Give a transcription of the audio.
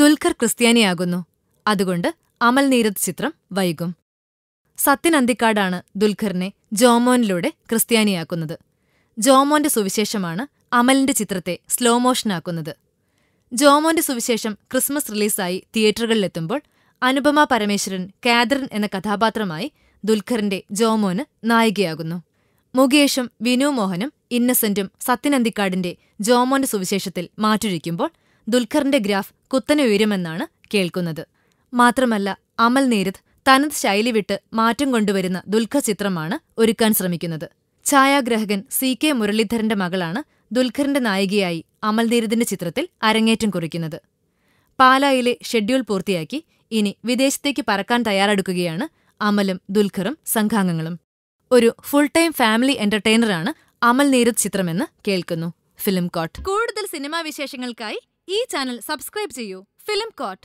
ദുൽഖർ ക്രിസ്ത്യാനിയാകുന്നു അതുകൊണ്ട് അമൽ നീരത് ചിത്രം വൈകും സത്യൻ അന്തിക്കാടാണ് ദുൽഖറിനെ ജോമോനിലൂടെ ക്രിസ്ത്യാനിയാക്കുന്നത് ജോമോന്റെ സുവിശേഷമാണ് അമലിന്റെ ചിത്രത്തെ സ്ലോ മോഷനാക്കുന്നത് ജോമോന്റെ സുവിശേഷം ക്രിസ്മസ് റിലീസായി തിയേറ്ററുകളിലെത്തുമ്പോൾ അനുപമ പരമേശ്വരൻ കാതറിൻ എന്ന കഥാപാത്രമായി ദുൽഖറിന്റെ ജോമോന് നായികയാകുന്നു മുകേഷും വിനു മോഹനും ഇന്നസെന്റും സത്യനന്തിക്കാടിന്റെ ജോമോന്റെ സുവിശേഷത്തിൽ മാറ്റുരയ്ക്കുമ്പോൾ ദുൽഖറിന്റെ ഗ്രാഫ് കുത്തനെ ഉയരുമെന്നാണ് കേൾക്കുന്നത് മാത്രമല്ല അമൽ നീരദ് തനത് ശൈലി വിട്ട് മാറ്റം കൊണ്ടുവരുന്ന ദുൽഖർ ചിത്രമാണ് ഒരുക്കാൻ ശ്രമിക്കുന്നത് ഛായാഗ്രാഹകൻ സി കെ മുരളീധരന്റെ മകളാണ് ദുൽഖറിന്റെ നായികയായി അമൽ നീരദിന്റെ ചിത്രത്തിൽ അരങ്ങേറ്റം കുറിക്കുന്നത് പാലായിലെ ഷെഡ്യൂൾ പൂർത്തിയാക്കി ഇനി വിദേശത്തേക്ക് പറക്കാൻ തയ്യാറെടുക്കുകയാണ് അമലും ദുൽഖറും സംഘാംഗങ്ങളും ഒരു ഫുൾ ടൈം ഫാമിലി എന്റർടൈനറാണ് അമൽ നീരജ് ചിത്രമെന്ന് കേൾക്കുന്നു ഫിലിം കോട്ട് കൂടുതൽ സിനിമാ വിശേഷങ്ങൾക്കായി ഈ ചാനൽ സബ്സ്ക്രൈബ് ചെയ്യൂ ഫിലിം കോട്ട്